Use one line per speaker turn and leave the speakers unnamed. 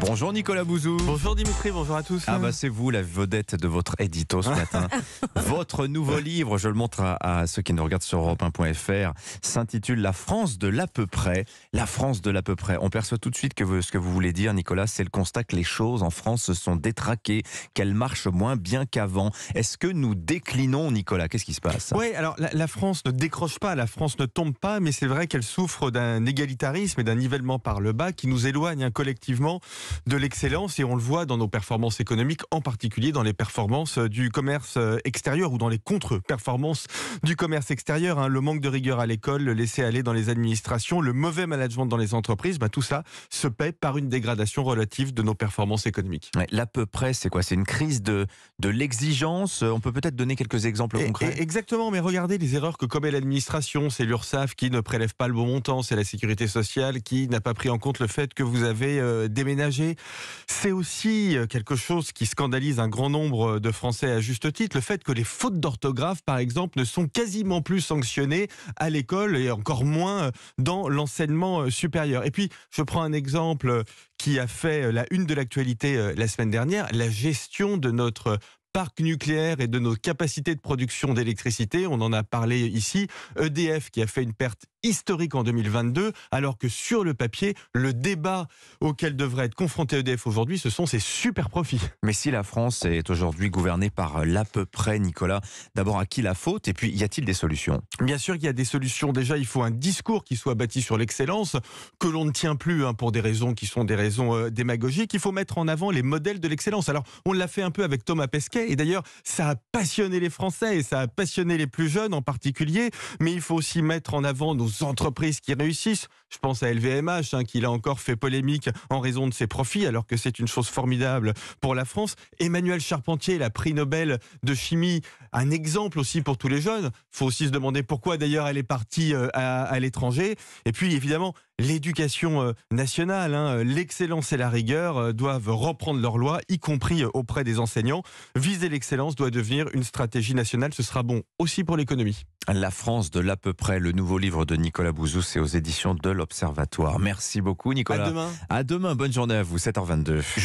Bonjour Nicolas Bouzou. Bonjour Dimitri, bonjour à tous. Ah bah c'est vous la vedette de votre édito ce matin. votre nouveau livre, je le montre à, ceux qui nous regardent sur europe 1.fr, s'intitule La France de l'à peu près. La France de l'à peu près. On perçoit tout de suite que ce que vous voulez dire Nicolas, c'est le constat que les choses en France se sont détraquées, qu'elles marchent moins bien qu'avant. Est-ce que nous déclinons Nicolas Qu'est-ce qui se passe
Oui, alors la, la France ne décroche pas, la France ne tombe pas, mais c'est vrai qu'elle souffre d'un égalitarisme et d'un nivellement par le bas qui nous éloigne hein, collectivement de l'excellence et on le voit dans nos performances économiques, en particulier dans les performances euh, du commerce euh, extérieur ou dans les contre-performances du commerce extérieur. Hein. Le manque de rigueur à l'école, le laisser aller dans les administrations, le mauvais management dans les entreprises, bah, tout ça se paie
par une dégradation relative de nos performances économiques. Ouais, L'à peu près, c'est quoi C'est une crise de, de l'exigence. Euh, on peut peut-être donner quelques exemples concrets.
exactement, mais regardez les erreurs que commet l'administration. C'est l'URSSAF qui ne prélève pas le bon montant, c'est la sécurité sociale qui n'a pas pris en compte le fait que vous avez déménagé c'est aussi euh, quelque chose qui scandalise un grand nombre euh, de Français à juste titre, le fait que les fautes d'orthographe, par exemple, ne sont quasiment plus sanctionnées à l'école et encore moins euh, dans l'enseignement supérieur. Et puis, je prends un exemple qui a fait la une de l'actualité la semaine dernière, la gestion de notre parc nucléaire et de nos capacités de production d'électricité. On en a parlé ici. EDF qui a fait une perte historique en 2022, alors que sur le papier, le débat
auquel devrait être confronté EDF aujourd'hui, ce sont ses
super profits.
Mais si la France est aujourd'hui gouvernée par l'à peu près, Nicolas, d'abord à qui la faute et puis y a-t-il des solutions
Bien sûr qu'il y a des solutions. Déjà, il faut un discours qui soit bâti sur l'excellence, que l'on ne tient plus hein, pour des raisons qui sont des raisons euh, démagogiques. Il faut mettre en avant les modèles de l'excellence. Alors, on l'a fait un peu avec Thomas Pesquet et d'ailleurs, ça a passionné les Français et ça a passionné les plus jeunes en particulier, mais il faut aussi mettre en avant nos entreprises qui réussissent. Je pense à LVMH, hein, qui l'a encore fait polémique en raison de ses profits, alors que c'est une chose formidable pour la France. Emmanuel Charpentier, la prix Nobel de chimie, un exemple aussi pour tous les jeunes. faut aussi se demander pourquoi d'ailleurs elle est partie euh, à l'étranger. Et puis évidemment, l'éducation euh, nationale, hein, euh, l'excellence et la rigueur euh, doivent reprendre leur loi, y compris auprès des enseignants. Viser l'excellence doit devenir une stratégie nationale. Ce sera bon aussi pour l'économie.
La France de l'à peu près, le nouveau livre de Nicolas Bouzou, c'est aux éditions de l'Observatoire. Merci beaucoup, Nicolas. À demain. À demain. Bonne journée à vous, 7h22.